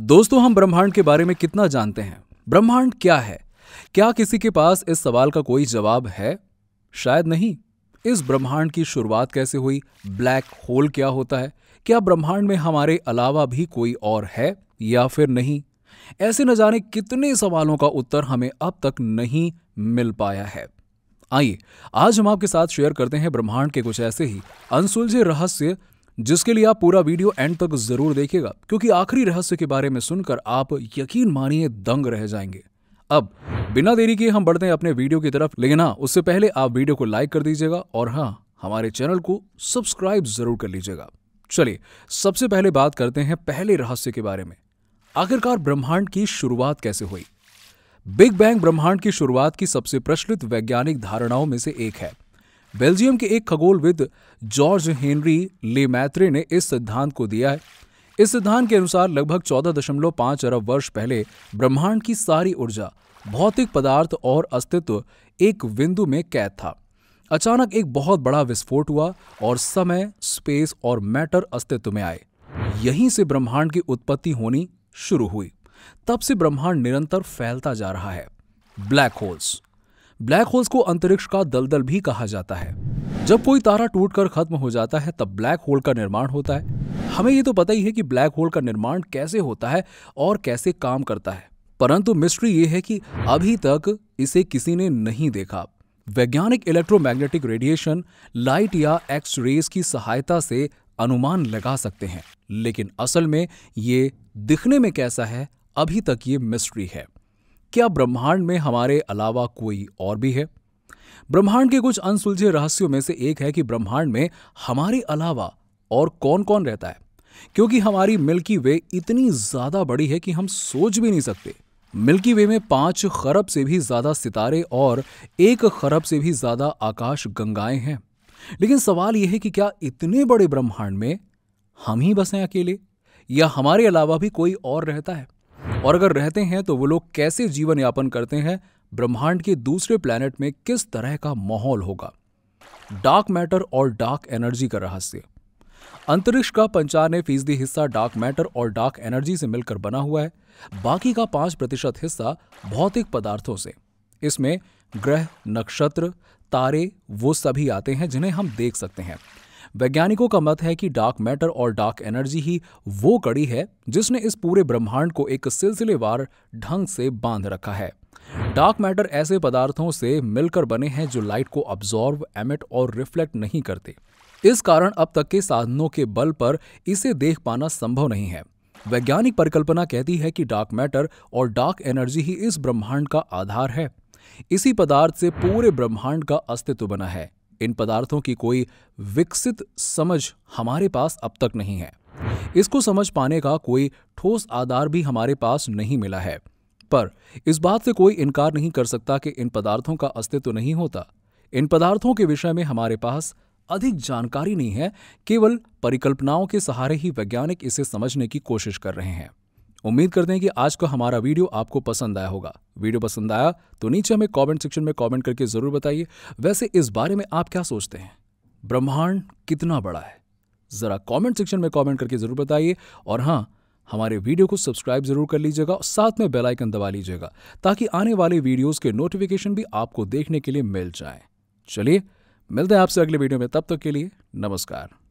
दोस्तों हम ब्रह्मांड के बारे में कितना जानते हैं ब्रह्मांड क्या है क्या किसी के पास इस सवाल का कोई जवाब है शायद नहीं इस ब्रह्मांड की शुरुआत कैसे हुई ब्लैक होल क्या होता है क्या ब्रह्मांड में हमारे अलावा भी कोई और है या फिर नहीं ऐसे न जाने कितने सवालों का उत्तर हमें अब तक नहीं मिल पाया है आइए आज हम आपके साथ शेयर करते हैं ब्रह्मांड के कुछ ऐसे ही अनसुलझे रहस्य जिसके लिए आप पूरा वीडियो एंड तक जरूर देखिएगा क्योंकि आखिरी रहस्य के बारे में सुनकर आप यकीन मानिए दंग रह जाएंगे अब बिना देरी के हम बढ़ते हैं अपने वीडियो की तरफ लेकिन हाँ उससे पहले आप वीडियो को लाइक कर दीजिएगा और हाँ हमारे चैनल को सब्सक्राइब जरूर कर लीजिएगा चलिए सबसे पहले बात करते हैं पहले रहस्य के बारे में आखिरकार ब्रह्मांड की शुरुआत कैसे हुई बिग बैंग ब्रह्मांड की शुरुआत की सबसे प्रचलित वैज्ञानिक धारणाओं में से एक है बेल्जियम के एक खगोलविद जॉर्ज हेनरी लेमैत्रे ने इस सिद्धांत को दिया है इस सिद्धांत के अनुसार लगभग चौदह दशमलव पांच अरब वर्ष पहले ब्रह्मांड की सारी ऊर्जा भौतिक पदार्थ और अस्तित्व एक बिंदु में कैद था अचानक एक बहुत बड़ा विस्फोट हुआ और समय स्पेस और मैटर अस्तित्व में आए यहीं से ब्रह्मांड की उत्पत्ति होनी शुरू हुई तब से ब्रह्मांड निरंतर फैलता जा रहा है ब्लैक होल्स ब्लैक होल्स को अंतरिक्ष का दलदल भी कहा जाता है जब कोई तारा टूटकर खत्म हो जाता है तब ब्लैक होल का निर्माण होता है हमें ये तो पता ही है कि ब्लैक होल का निर्माण कैसे होता है और कैसे काम करता है परंतु मिस्ट्री ये है कि अभी तक इसे किसी ने नहीं देखा वैज्ञानिक इलेक्ट्रोमैग्नेटिक रेडिएशन लाइट या एक्स रेज की सहायता से अनुमान लगा सकते हैं लेकिन असल में ये दिखने में कैसा है अभी तक ये मिस्ट्री है क्या ब्रह्मांड में हमारे अलावा कोई और भी है ब्रह्मांड के कुछ अनसुलझे रहस्यों में से एक है कि ब्रह्मांड में हमारे अलावा और कौन कौन रहता है क्योंकि हमारी मिल्की वे इतनी ज्यादा बड़ी है कि हम सोच भी नहीं सकते मिल्की वे में पांच खरब से भी ज्यादा सितारे और एक खरब से भी ज्यादा आकाश गंगाएं हैं लेकिन सवाल यह है कि क्या इतने बड़े ब्रह्मांड में हम ही बसे अकेले या हमारे अलावा भी कोई और रहता है और अगर रहते हैं तो वो लोग कैसे जीवन यापन करते हैं ब्रह्मांड के दूसरे प्लैनेट में किस तरह का माहौल होगा डार्क मैटर और डार्क एनर्जी का रहस्य अंतरिक्ष का पंचानवे फीसदी हिस्सा डार्क मैटर और डार्क एनर्जी से मिलकर बना हुआ है बाकी का पांच प्रतिशत हिस्सा भौतिक पदार्थों से इसमें ग्रह नक्षत्र तारे वो सभी आते हैं जिन्हें हम देख सकते हैं वैज्ञानिकों का मत है कि डार्क मैटर और डार्क एनर्जी ही वो कड़ी है जिसने इस पूरे ब्रह्मांड को एक सिलसिलेवार ढंग से बांध रखा है डार्क मैटर ऐसे पदार्थों से मिलकर बने हैं जो लाइट को ऑब्जॉर्व एमिट और रिफ्लेक्ट नहीं करते इस कारण अब तक के साधनों के बल पर इसे देख पाना संभव नहीं है वैज्ञानिक परिकल्पना कहती है कि डार्क मैटर और डार्क एनर्जी ही इस ब्रह्मांड का आधार है इसी पदार्थ से पूरे ब्रह्मांड का अस्तित्व बना है इन पदार्थों की कोई विकसित समझ हमारे पास अब तक नहीं है इसको समझ पाने का कोई ठोस आधार भी हमारे पास नहीं मिला है पर इस बात से कोई इनकार नहीं कर सकता कि इन पदार्थों का अस्तित्व नहीं होता इन पदार्थों के विषय में हमारे पास अधिक जानकारी नहीं है केवल परिकल्पनाओं के सहारे ही वैज्ञानिक इसे समझने की कोशिश कर रहे हैं उम्मीद करते हैं कि आज का हमारा वीडियो आपको पसंद आया होगा वीडियो पसंद आया तो नीचे हमें कमेंट सेक्शन में कमेंट करके ज़रूर बताइए वैसे इस बारे में आप क्या सोचते हैं ब्रह्मांड कितना बड़ा है ज़रा कमेंट सेक्शन में कमेंट करके ज़रूर बताइए और हाँ हमारे वीडियो को सब्सक्राइब जरूर कर लीजिएगा और साथ में बेलाइकन दबा लीजिएगा ताकि आने वाले वीडियोज के नोटिफिकेशन भी आपको देखने के लिए मिल जाए चलिए मिलते हैं आपसे अगले वीडियो में तब तक के लिए नमस्कार